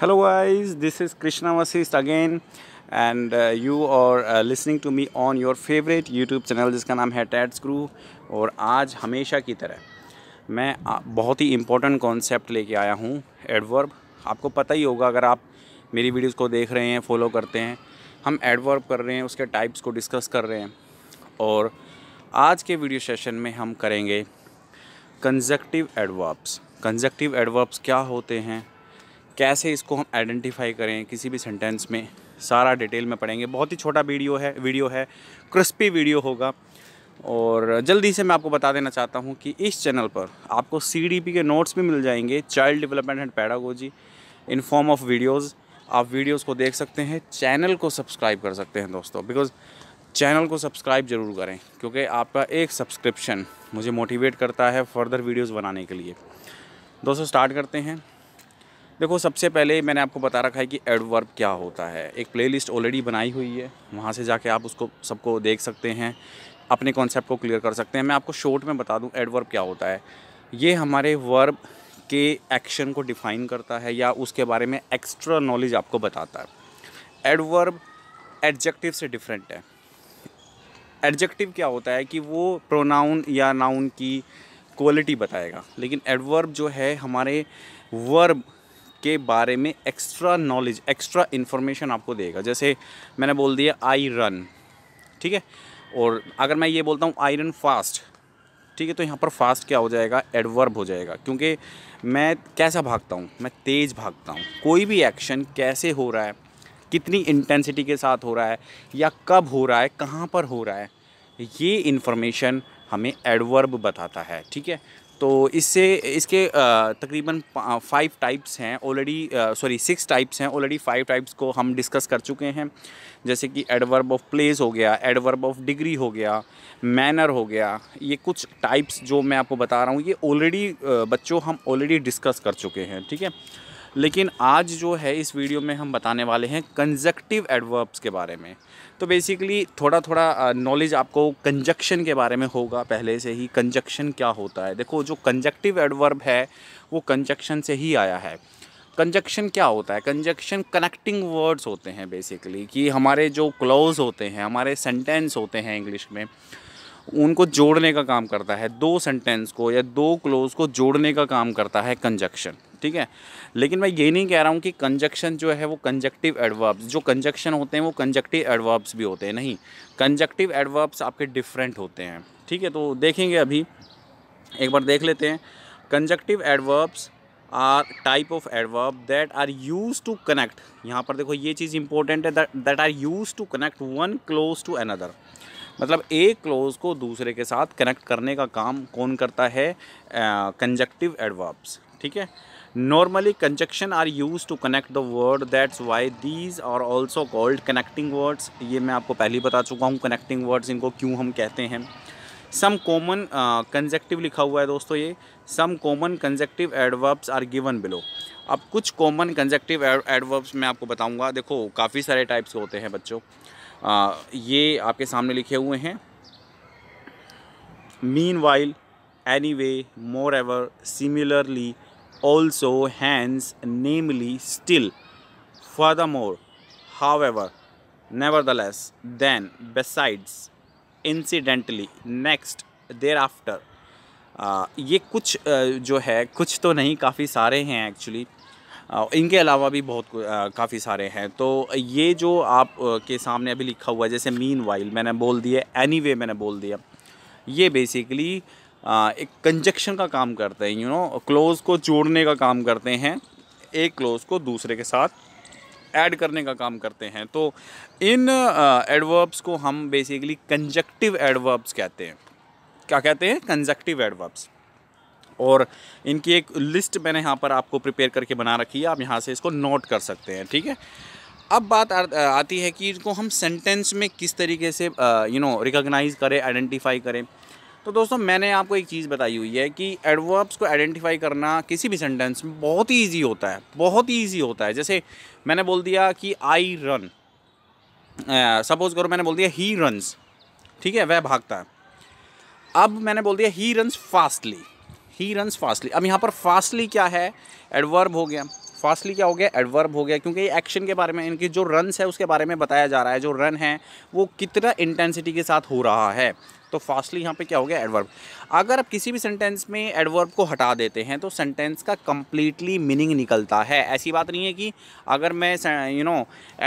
Hello guys this is Krishna vasis again and uh, you are uh, listening to me on your favorite youtube जिसका नाम है TET screw और आज हमेशा की तरह मैं बहुत ही इम्पोर्टेंट कॉन्सेप्ट लेके आया हूँ एडवर्ब आपको पता ही होगा अगर आप मेरी वीडियोस को देख रहे हैं फॉलो करते हैं हम एडवर्ब कर रहे हैं उसके टाइप्स को डिस्कस कर रहे हैं और आज के वीडियो सेशन में हम करेंगे कंजक्टिव एडवर्ब्स कंजक्टिव एडवर्ब्स क्या होते हैं कैसे इसको हम आइडेंटिफाई करें किसी भी सेंटेंस में सारा डिटेल में पढ़ेंगे बहुत ही छोटा वीडियो है वीडियो है क्रिस्पी वीडियो होगा और जल्दी से मैं आपको बता देना चाहता हूँ कि इस चैनल पर आपको सी के नोट्स भी मिल जाएंगे child development and pedagogy in form of videos आप वीडियोस को देख सकते हैं चैनल को सब्सक्राइब कर सकते हैं दोस्तों बिकॉज चैनल को सब्सक्राइब ज़रूर करें क्योंकि आपका एक सब्सक्रिप्शन मुझे मोटिवेट करता है फर्दर वीडियोस बनाने के लिए दोस्तों स्टार्ट करते हैं देखो सबसे पहले मैंने आपको बता रखा है कि एडवर्ब क्या होता है एक प्लेलिस्ट ऑलरेडी बनाई हुई है वहाँ से जाके आप उसको सबको देख सकते हैं अपने कॉन्सेप्ट को क्लियर कर सकते हैं मैं आपको शॉर्ट में बता दूं एडवर्ब क्या होता है ये हमारे वर्ब के एक्शन को डिफ़ाइन करता है या उसके बारे में एक्स्ट्रा नॉलेज आपको बताता है एडवर्ब एडजेक्टिव से डिफरेंट है एडजेक्टिव क्या होता है कि वो प्रोनाउन या नाउन की क्वालिटी बताएगा लेकिन एडवर्ब जो है हमारे वर्ब के बारे में एक्स्ट्रा नॉलेज एक्स्ट्रा इन्फॉर्मेशन आपको देगा जैसे मैंने बोल दिया आई रन ठीक है और अगर मैं ये बोलता हूँ आई रन फास्ट ठीक है तो यहाँ पर फास्ट क्या हो जाएगा एडवर्ब हो जाएगा क्योंकि मैं कैसा भागता हूँ मैं तेज़ भागता हूँ कोई भी एक्शन कैसे हो रहा है कितनी इंटेंसिटी के साथ हो रहा है या कब हो रहा है कहाँ पर हो रहा है ये इन्फॉर्मेशन हमें एडवर्ब बताता है ठीक है तो इससे इसके तकरीबन फाइव टाइप्स हैं ऑलरेडी सॉरी सिक्स टाइप्स हैं ऑलरेडी फाइव टाइप्स को हम डिस्कस कर चुके हैं जैसे कि एडवर्ब ऑफ प्लेस हो गया एडवर्ब ऑफ डिग्री हो गया मैनर हो गया ये कुछ टाइप्स जो मैं आपको बता रहा हूँ ये ऑलरेडी बच्चों हम ऑलरेडी डिस्कस कर चुके हैं ठीक है लेकिन आज जो है इस वीडियो में हम बताने वाले हैं कंजक्टिव एडवर्ब्स के बारे में तो बेसिकली थोड़ा थोड़ा नॉलेज आपको कंजक्शन के बारे में होगा पहले से ही कंजक्शन क्या होता है देखो जो कंजक्टिव एडवर्ब है वो कंजक्शन से ही आया है कंजक्शन क्या होता है कंजक्शन कनेक्टिंग वर्ड्स होते हैं बेसिकली कि हमारे जो क्लोज होते हैं हमारे सेंटेंस होते हैं इंग्लिश में उनको जोड़ने का काम करता है दो सेंटेंस को या दो क्लोज को जोड़ने का काम करता है कंजक्शन ठीक है लेकिन मैं ये नहीं कह रहा हूँ कि कंजक्शन जो है वो कंजक्टिव एडवर्ब्स जो कंजक्शन होते हैं वो कंजक्टिव एडवर्ब्स भी होते हैं नहीं कंजक्टिव एडवर्ब्स आपके डिफरेंट होते हैं ठीक है तो देखेंगे अभी एक बार देख लेते हैं conjunctive adverbs are type of adverb that are use to connect यहाँ पर देखो ये चीज़ इंपॉर्टेंट है that are use to connect one close to another मतलब एक क्लोज को दूसरे के साथ कनेक्ट करने का काम कौन करता है कंजक्टिव uh, एडवर्ब्स ठीक है normally conjunction are use to connect the word that's why these are also called connecting words ये मैं आपको पहले ही बता चुका हूँ कनेक्टिंग वर्ड्स इनको क्यों हम कहते हैं सम कॉमन कंजक्टिव लिखा हुआ है दोस्तों ये some common conjunctive adverbs are given below अब कुछ कॉमन कंजक्टिव एडवर्ब्स मैं आपको बताऊँगा देखो काफ़ी सारे टाइप्स होते हैं बच्चों आ, ये आपके सामने लिखे हुए हैं meanwhile anyway moreover similarly also hence namely still furthermore however nevertheless then besides incidentally next thereafter ये कुछ जो है कुछ तो नहीं काफ़ी सारे हैं एक्चुअली इनके अलावा भी बहुत काफ़ी सारे हैं तो ये जो आप के सामने अभी लिखा हुआ है जैसे मीन वाइल मैंने बोल दिया एनी anyway मैंने बोल दिया ये बेसिकली एक कंजक्शन का काम करते हैं यू नो क्लोज़ को जोड़ने का काम करते हैं एक क्लोज़ को दूसरे के साथ ऐड करने का काम करते हैं तो इन एडवर्ब्स को हम बेसिकली कंजक्टिव एडवर्ब्स कहते हैं क्या कहते हैं कंजक्टिव एडवर्ब्स और इनकी एक लिस्ट मैंने यहाँ पर आपको प्रिपेयर करके बना रखी है आप यहाँ से इसको नोट कर सकते हैं ठीक है अब बात आ, आती है कि इनको हम सेंटेंस में किस तरीके से यू नो रिकोगनाइज़ करें आइडेंटिफाई करें तो दोस्तों मैंने आपको एक चीज़ बताई हुई है कि एडवर्ब्स को आइडेंटिफाई करना किसी भी सेंटेंस में बहुत ही ईजी होता है बहुत ही ईजी होता है जैसे मैंने बोल दिया कि आई रन सपोज करो मैंने बोल दिया ही रनस ठीक है वह भागता है अब मैंने बोल दिया ही रनस फास्टली ही रन फास्टली अब यहाँ पर फास्टली क्या है एडवर्ब हो गया फास्टली क्या हो गया एडवर्ब हो गया क्योंकि ये एक्शन के बारे में इनकी जो रनस है उसके बारे में बताया जा रहा है जो रन है वो कितना इंटेंसिटी के साथ हो रहा है तो फास्टली यहाँ पे क्या हो गया एडवर्ब अगर आप किसी भी सेंटेंस में एडवर्ब को हटा देते हैं तो सेंटेंस का कम्प्लीटली मीनिंग निकलता है ऐसी बात नहीं है कि अगर मैं यू नो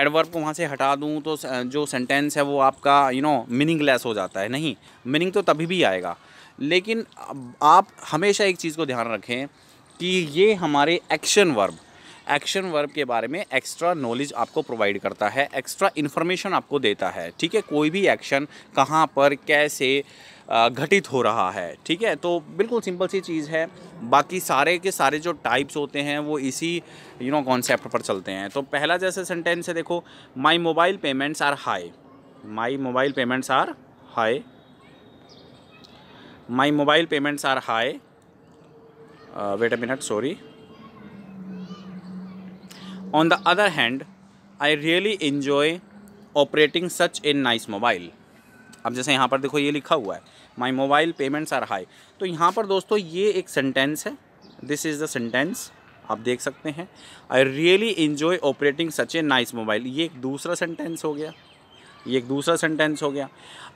एडवर्ब को वहाँ से हटा दूँ तो जो सेंटेंस है वो आपका यू नो मीनिंग हो जाता है नहीं मीनिंग तो तभी भी आएगा लेकिन आप हमेशा एक चीज़ को ध्यान रखें कि ये हमारे एक्शन वर्ब एक्शन वर्ब के बारे में एक्स्ट्रा नॉलेज आपको प्रोवाइड करता है एक्स्ट्रा इन्फॉर्मेशन आपको देता है ठीक है कोई भी एक्शन कहाँ पर कैसे घटित हो रहा है ठीक है तो बिल्कुल सिंपल सी चीज़ है बाकी सारे के सारे जो टाइप्स होते हैं वो इसी यू नो कॉन्सेप्ट पर चलते हैं तो पहला जैसे सेंटेंस है देखो my mobile payments are high my mobile payments are high my mobile payments are high wait wait minute sorry on the other hand I really enjoy operating such a nice mobile अब जैसे यहाँ पर देखो ये लिखा हुआ है my mobile payments are high तो यहाँ पर दोस्तों ये एक सेंटेंस है दिस इज़ द सेंटेंस आप देख सकते हैं I really enjoy operating such a nice mobile ये एक दूसरा सेंटेंस हो गया ये एक दूसरा सेंटेंस हो गया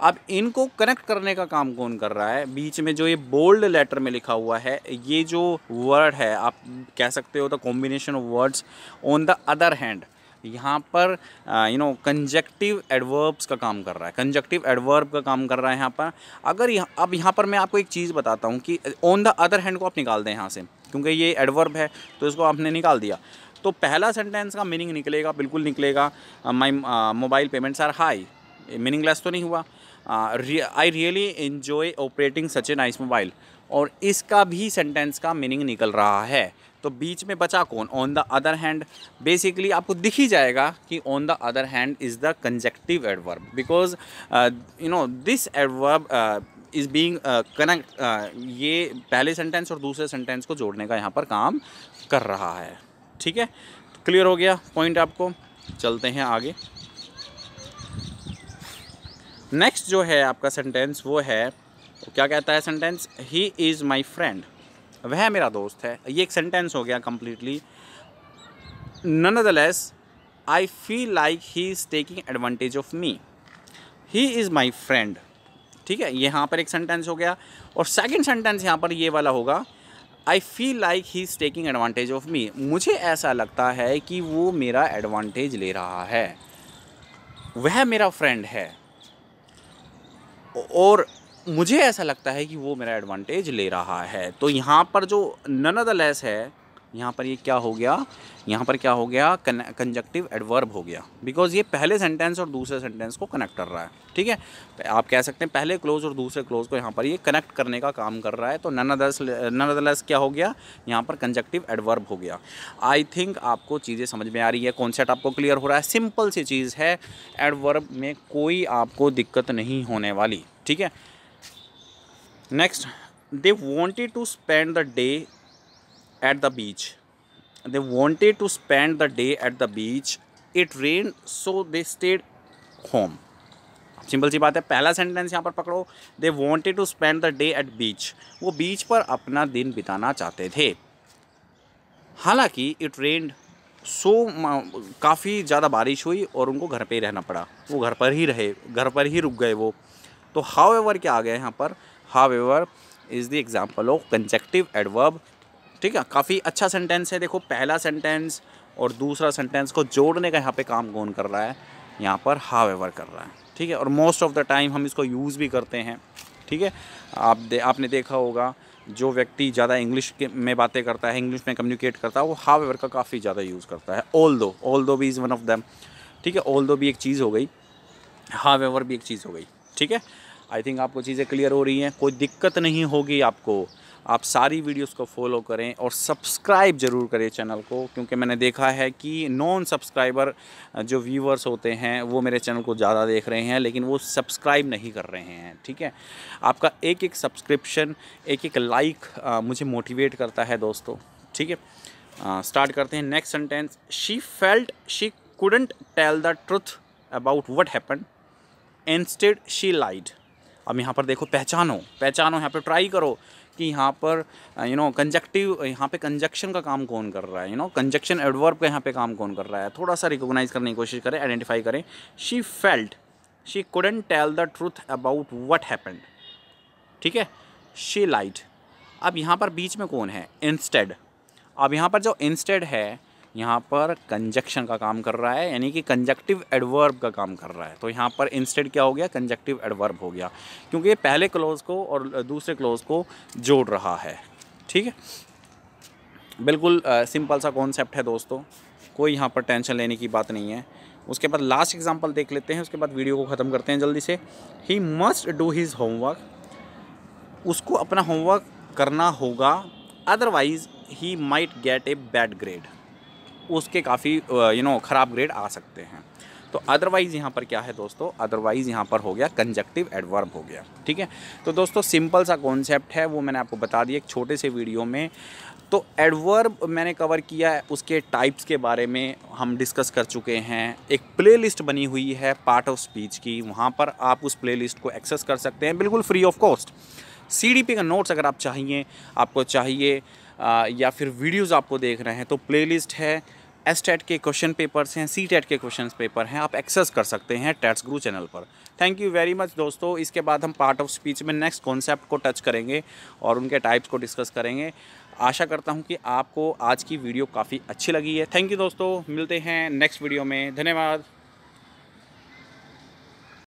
अब इनको कनेक्ट करने का काम कौन कर रहा है बीच में जो ये बोल्ड लेटर में लिखा हुआ है ये जो वर्ड है आप कह सकते हो the combination of words on the other hand यहाँ पर यू नो कंजक्टिव एडवर्ब्स का काम कर रहा है कंजक्टिव एडवर्ब का काम कर रहा है यहाँ पर अगर यह, अब यहाँ पर मैं आपको एक चीज़ बताता हूँ कि ऑन द अदर हैंड को आप निकाल दें यहाँ से क्योंकि ये एडवर्ब है तो इसको आपने निकाल दिया तो पहला सेंटेंस का मीनिंग निकलेगा बिल्कुल निकलेगा my mobile payments are high meaningless तो नहीं हुआ I really enjoy operating such a nice mobile और इसका भी सेंटेंस का मीनिंग निकल रहा है तो बीच में बचा कौन on the other hand basically आपको दिख ही जाएगा कि on the other hand is the conjunctive adverb because you know this adverb is being connect ये पहले सेंटेंस और दूसरे सेंटेंस को जोड़ने का यहाँ पर काम कर रहा है ठीक है क्लियर हो गया पॉइंट आपको चलते हैं आगे नेक्स्ट जो है आपका सेंटेंस वो है क्या कहता है sentence he is my friend वह मेरा दोस्त है ये एक सेंटेंस हो गया completely nonetheless I feel like he is taking advantage of me he is my friend ठीक है यहाँ पर एक सेंटेंस हो गया और सेकंड सेंटेंस यहाँ पर ये वाला होगा I feel like he is taking advantage of me मुझे ऐसा लगता है कि वो मेरा एडवांटेज ले रहा है वह मेरा फ्रेंड है और मुझे ऐसा लगता है कि वो मेरा एडवांटेज ले रहा है तो यहाँ पर जो नन द लेस है यहाँ पर ये क्या हो गया यहाँ पर क्या हो गया कंजक्टिव एडवर्ब हो गया बिकॉज ये पहले सेंटेंस और दूसरे सेंटेंस को कनेक्ट कर रहा है ठीक है तो आप कह सकते हैं पहले क्लोज और दूसरे क्लोज को यहाँ पर ये कनेक्ट करने का काम कर रहा है तो नन अदर्स नन क्या हो गया यहाँ पर कंजक्टिव एडवर्ब हो गया आई थिंक आपको चीज़ें समझ में आ रही है कॉन्सेप्ट आपको क्लियर हो रहा है सिंपल सी चीज़ है एडवर्ब में कोई आपको दिक्कत नहीं होने वाली ठीक है next they wanted to spend the day at the beach. They wanted to spend the day at the beach. It rained, so they stayed home. Simple सी बात है पहला सेंटेंस यहाँ पर पकड़ो they wanted to spend the day at beach वो beach पर अपना दिन बिताना चाहते थे हालांकि इट रेंड सो काफ़ी ज़्यादा बारिश हुई और उनको घर पे ही रहना पड़ा वो घर पर ही रहे घर पर ही रुक गए वो तो हाउ एवर क्या आ गया यहाँ पर however is the example of conjunctive adverb ठीक है काफ़ी अच्छा सेंटेंस है देखो पहला सेंटेंस और दूसरा सेंटेंस को जोड़ने का यहाँ पे काम कौन कर रहा है यहाँ पर हाव एवर कर रहा है ठीक है और मोस्ट ऑफ़ द टाइम हम इसको यूज़ भी करते हैं ठीक है आप दे, आपने देखा होगा जो व्यक्ति ज़्यादा इंग्लिश में बातें करता है इंग्लिश में कम्युनिकेट करता है वो हाव एवर का काफ़ी ज़्यादा यूज़ करता है ओल दो ओल दो भी इज़ वन ऑफ दैम ठीक है ओल दो भी एक चीज़ हो गई हाव एवर भी एक चीज़ हो गई ठीक है आई थिंक आपको चीज़ें क्लियर हो रही हैं कोई दिक्कत नहीं होगी आपको आप सारी वीडियोस को फॉलो करें और सब्सक्राइब ज़रूर करें चैनल को क्योंकि मैंने देखा है कि नॉन सब्सक्राइबर जो व्यूवर्स होते हैं वो मेरे चैनल को ज़्यादा देख रहे हैं लेकिन वो सब्सक्राइब नहीं कर रहे हैं ठीक है आपका एक एक सब्सक्रिप्शन एक एक लाइक मुझे मोटिवेट करता है दोस्तों ठीक है स्टार्ट करते हैं next sentence she felt she couldn't tell the truth about what happen instead she lied अब यहाँ पर देखो पहचानो पहचानो यहाँ पर ट्राई करो कि यहाँ पर यू नो कंजक्टिव यहाँ पे कंजक्शन का काम कौन कर रहा है यू नो कंजक्शन एडवर्ब का यहाँ पे काम कौन कर रहा है थोड़ा सा रिकोगनाइज करने की कोशिश करें आइडेंटिफाई करें she felt she couldn't tell the truth about what happened ठीक है शी लाइट अब यहाँ पर बीच में कौन है इंस्टेड अब यहाँ पर जो इंस्टेड है यहाँ पर कंजक्शन का काम कर रहा है यानी कि कंजक्टिव एडवर्ब का काम कर रहा है तो यहाँ पर इंस्टेड क्या हो गया कंजक्टिव एडवर्ब हो गया क्योंकि ये पहले क्लोज को और दूसरे क्लोज को जोड़ रहा है ठीक है बिल्कुल सिंपल सा कॉन्सेप्ट है दोस्तों कोई यहाँ पर टेंशन लेने की बात नहीं है उसके बाद लास्ट एग्जाम्पल देख लेते हैं उसके बाद वीडियो को ख़त्म करते हैं जल्दी से ही मस्ट डू हिज़ होमवर्क उसको अपना होमवर्क करना होगा otherwise he might get a bad grade उसके काफ़ी यू नो ख़राब ग्रेड आ सकते हैं तो अदरवाइज़ यहाँ पर क्या है दोस्तों अदरवाइज़ यहाँ पर हो गया कंजक्टिव एडवर्ब हो गया ठीक है तो दोस्तों सिंपल सा कॉन्सेप्ट है वो मैंने आपको बता दिया एक छोटे से वीडियो में तो एडवर्ब मैंने कवर किया है उसके टाइप्स के बारे में हम डिस्कस कर चुके हैं एक प्लेलिस्ट बनी हुई है पार्ट ऑफ स्पीच की वहाँ पर आप उस प्लेलिस्ट को एक्सेस कर सकते हैं बिल्कुल free of cost C D P का नोट्स अगर आप चाहिए आपको चाहिए या फिर वीडियोज़ आपको देख रहे हैं तो प्लेलिस्ट है एस टेट के क्वेश्चन पेपर्स हैं सी टेट के क्वेश्चन पेपर हैं आप एक्सेस कर सकते हैं टेट्स गुरु चैनल पर थैंक यू वेरी मच दोस्तों इसके बाद हम पार्ट ऑफ स्पीच में नेक्स्ट कॉन्सेप्ट को टच करेंगे और उनके टाइप्स को डिस्कस करेंगे आशा करता हूं कि आपको आज की वीडियो काफ़ी अच्छी लगी है थैंक यू दोस्तों मिलते हैं नेक्स्ट वीडियो में धन्यवाद